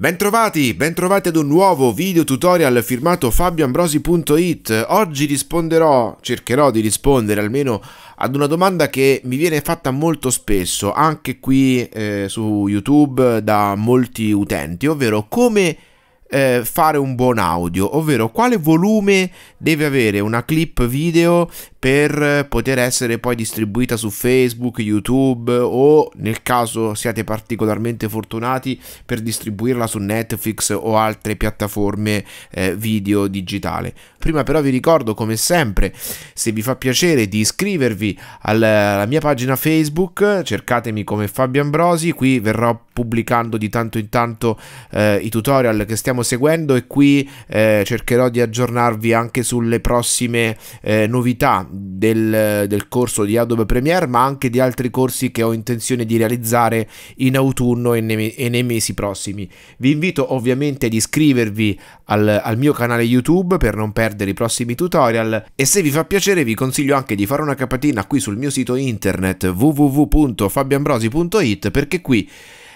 Bentrovati, bentrovati ad un nuovo video tutorial firmato fabioambrosi.it Oggi risponderò, cercherò di rispondere almeno ad una domanda che mi viene fatta molto spesso anche qui eh, su YouTube da molti utenti ovvero come eh, fare un buon audio ovvero quale volume deve avere una clip video per poter essere poi distribuita su Facebook, YouTube o nel caso siate particolarmente fortunati per distribuirla su Netflix o altre piattaforme eh, video digitale. Prima però vi ricordo come sempre se vi fa piacere di iscrivervi alla mia pagina Facebook, cercatemi come Fabio Ambrosi, qui verrò pubblicando di tanto in tanto eh, i tutorial che stiamo seguendo e qui eh, cercherò di aggiornarvi anche sulle prossime eh, novità del, del corso di Adobe Premiere, ma anche di altri corsi che ho intenzione di realizzare in autunno e nei, e nei mesi prossimi. Vi invito ovviamente ad iscrivervi al, al mio canale YouTube per non perdere i prossimi tutorial e se vi fa piacere vi consiglio anche di fare una capatina qui sul mio sito internet www.fabianbrosi.it perché qui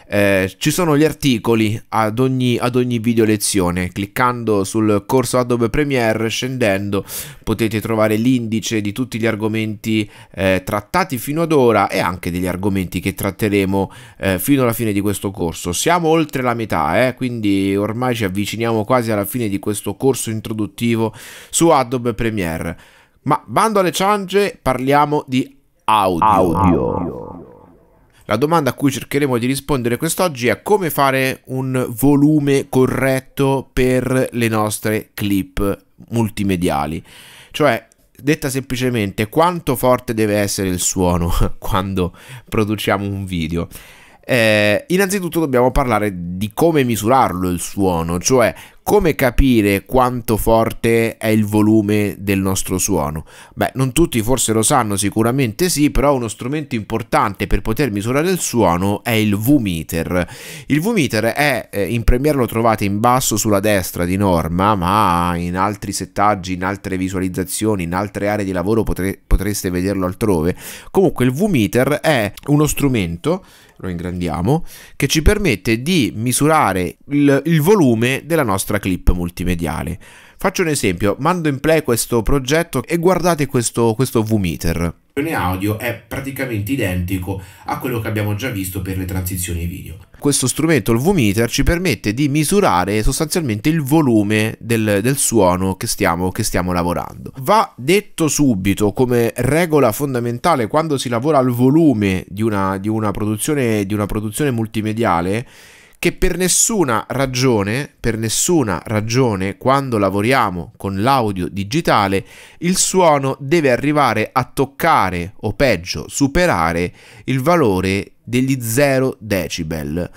eh, ci sono gli articoli ad ogni, ad ogni video lezione. Cliccando sul corso Adobe Premiere, scendendo, potete trovare l'indice di tutti gli argomenti eh, trattati fino ad ora e anche degli argomenti che tratteremo eh, fino alla fine di questo corso. Siamo oltre la metà, eh, quindi ormai ci avviciniamo quasi alla fine di questo corso introduttivo su Adobe Premiere. Ma bando alle ciance, parliamo di audio. audio. La domanda a cui cercheremo di rispondere quest'oggi è come fare un volume corretto per le nostre clip multimediali. Cioè, detta semplicemente, quanto forte deve essere il suono quando produciamo un video? Eh, innanzitutto dobbiamo parlare di come misurarlo il suono, cioè come capire quanto forte è il volume del nostro suono? Beh, non tutti forse lo sanno, sicuramente sì, però uno strumento importante per poter misurare il suono è il V-meter. Il V-meter è, eh, in Premiere lo trovate in basso sulla destra di norma, ma in altri settaggi, in altre visualizzazioni, in altre aree di lavoro potre, potreste vederlo altrove. Comunque il V-meter è uno strumento lo ingrandiamo, che ci permette di misurare il, il, volume della nostra clip multimediale. Faccio un esempio, mando in play questo progetto e guardate questo, questo V-meter audio è praticamente identico a quello che abbiamo già visto per le transizioni video. Questo strumento, il VMeter, ci permette di misurare sostanzialmente il volume del, del suono che stiamo, che stiamo lavorando. Va detto subito come regola fondamentale quando si lavora al volume di una, di una, produzione, di una produzione multimediale che per nessuna ragione, per nessuna ragione, quando lavoriamo con l'audio digitale, il suono deve arrivare a toccare o peggio superare il valore degli 0 decibel.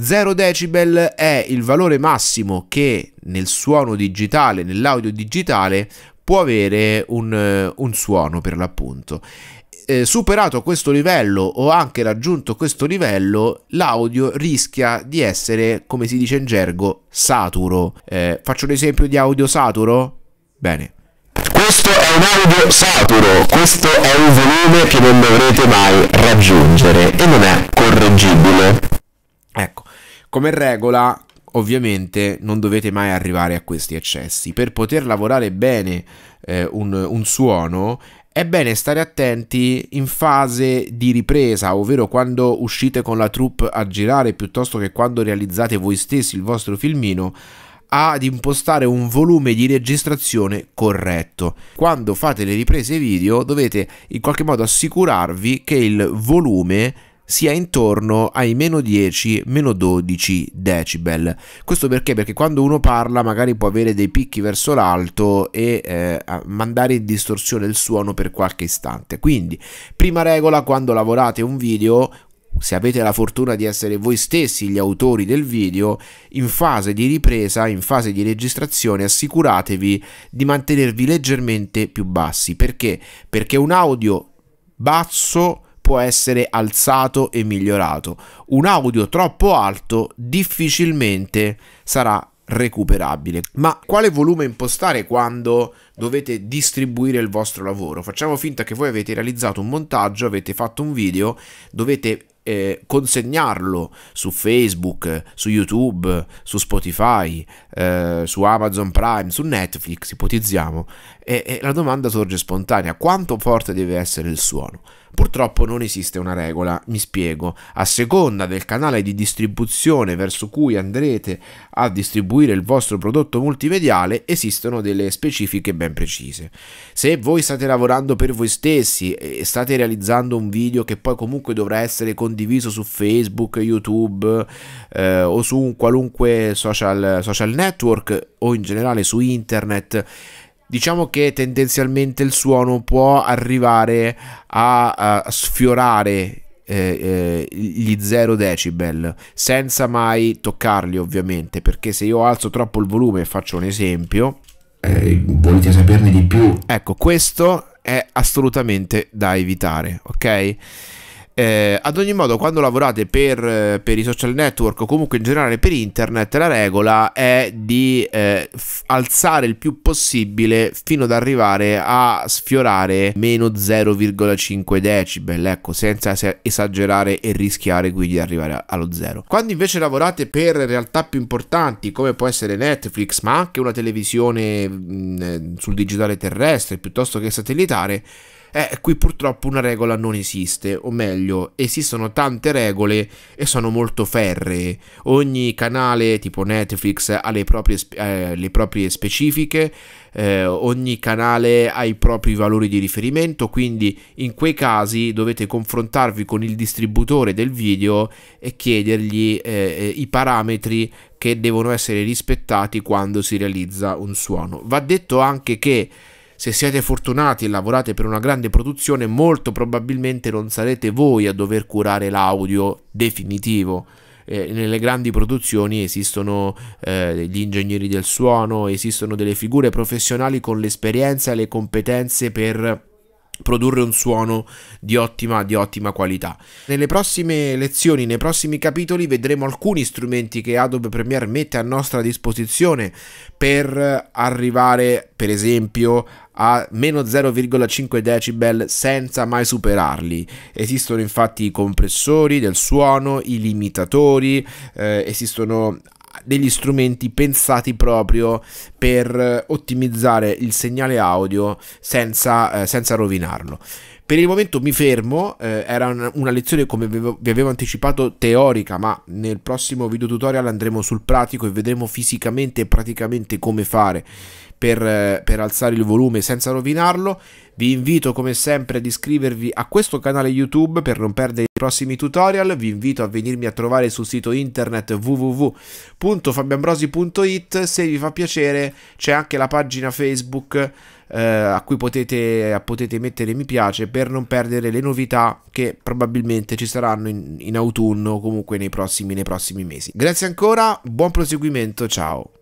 0 decibel è il valore massimo che nel suono digitale, nell'audio digitale, può avere un, eh, un suono per l'appunto. Eh, superato questo livello o anche raggiunto questo livello, l'audio rischia di essere, come si dice in gergo, saturo. Eh, faccio un esempio di audio saturo? Bene. Questo è un audio saturo, questo è un volume che non dovrete mai raggiungere e non è correggibile. Ecco, come regola ovviamente non dovete mai arrivare a questi eccessi. Per poter lavorare bene eh, un, un suono è bene stare attenti in fase di ripresa, ovvero quando uscite con la troupe a girare piuttosto che quando realizzate voi stessi il vostro filmino ad impostare un volume di registrazione corretto. Quando fate le riprese video dovete in qualche modo assicurarvi che il volume sia intorno ai meno 10, meno 12 decibel. Questo perché? Perché quando uno parla magari può avere dei picchi verso l'alto e eh, mandare in distorsione il suono per qualche istante. Quindi, prima regola, quando lavorate un video, se avete la fortuna di essere voi stessi gli autori del video, in fase di ripresa, in fase di registrazione, assicuratevi di mantenervi leggermente più bassi. Perché? Perché un audio basso può essere alzato e migliorato. Un audio troppo alto difficilmente sarà recuperabile. Ma quale volume impostare quando dovete distribuire il vostro lavoro? Facciamo finta che voi avete realizzato un montaggio, avete fatto un video, dovete eh, consegnarlo su Facebook, su YouTube, su Spotify, eh, su Amazon Prime, su Netflix, ipotizziamo. E, e la domanda sorge spontanea, quanto forte deve essere il suono? Purtroppo non esiste una regola, mi spiego. A seconda del canale di distribuzione verso cui andrete a distribuire il vostro prodotto multimediale, esistono delle specifiche ben precise. Se voi state lavorando per voi stessi e state realizzando un video che poi comunque dovrà essere condiviso su Facebook, YouTube eh, o su un qualunque social, social network o in generale su internet, diciamo che tendenzialmente il suono può arrivare a, a sfiorare eh, eh, gli 0 decibel senza mai toccarli ovviamente perché se io alzo troppo il volume faccio un esempio eh, volete saperne di più ecco questo è assolutamente da evitare ok eh, ad ogni modo, quando lavorate per, eh, per, i social network o comunque in generale per internet, la regola è di eh, alzare il più possibile fino ad arrivare a sfiorare meno 0,5 decibel, ecco, senza esagerare e rischiare quindi di arrivare allo zero. Quando invece lavorate per realtà più importanti, come può essere Netflix, ma anche una televisione mh, mm, eh, sul digitale terrestre piuttosto che satellitare, eh, qui purtroppo una regola non esiste, o meglio, esistono tante regole e sono molto ferree. Ogni canale, tipo Netflix, ha le proprie, eh, le proprie specifiche, eh, ogni canale ha i propri valori di riferimento, quindi in quei casi dovete confrontarvi con il distributore del video e chiedergli eh, i parametri che devono essere rispettati quando si realizza un suono. Va detto anche che se siete fortunati e lavorate per una grande produzione, molto probabilmente non sarete voi a dover curare l'audio definitivo. Eh, nelle grandi produzioni esistono eh, gli ingegneri del suono, esistono delle figure professionali con l'esperienza e le competenze per produrre un suono di ottima, di ottima, qualità. Nelle prossime lezioni, nei prossimi capitoli vedremo alcuni strumenti che Adobe Premiere mette a nostra disposizione per arrivare per esempio a meno 0,5 decibel senza mai superarli. Esistono infatti i compressori del suono, i limitatori, eh, esistono degli strumenti pensati proprio per eh, ottimizzare il segnale audio senza, eh, senza rovinarlo. Per il momento mi fermo, eh, era una, lezione come vi avevo anticipato teorica, ma nel prossimo video tutorial andremo sul pratico e vedremo fisicamente e praticamente come fare per, eh, per alzare il volume senza rovinarlo. Vi invito come sempre ad iscrivervi a questo canale YouTube per non perdere i prossimi tutorial, vi invito a venirmi a trovare sul sito internet www.fabiambrosi.it, se vi fa piacere c'è anche la pagina Facebook eh, a cui potete, potete, mettere mi piace per non perdere le novità che probabilmente ci saranno in, in autunno o comunque nei prossimi, nei prossimi mesi. Grazie ancora, buon proseguimento, ciao!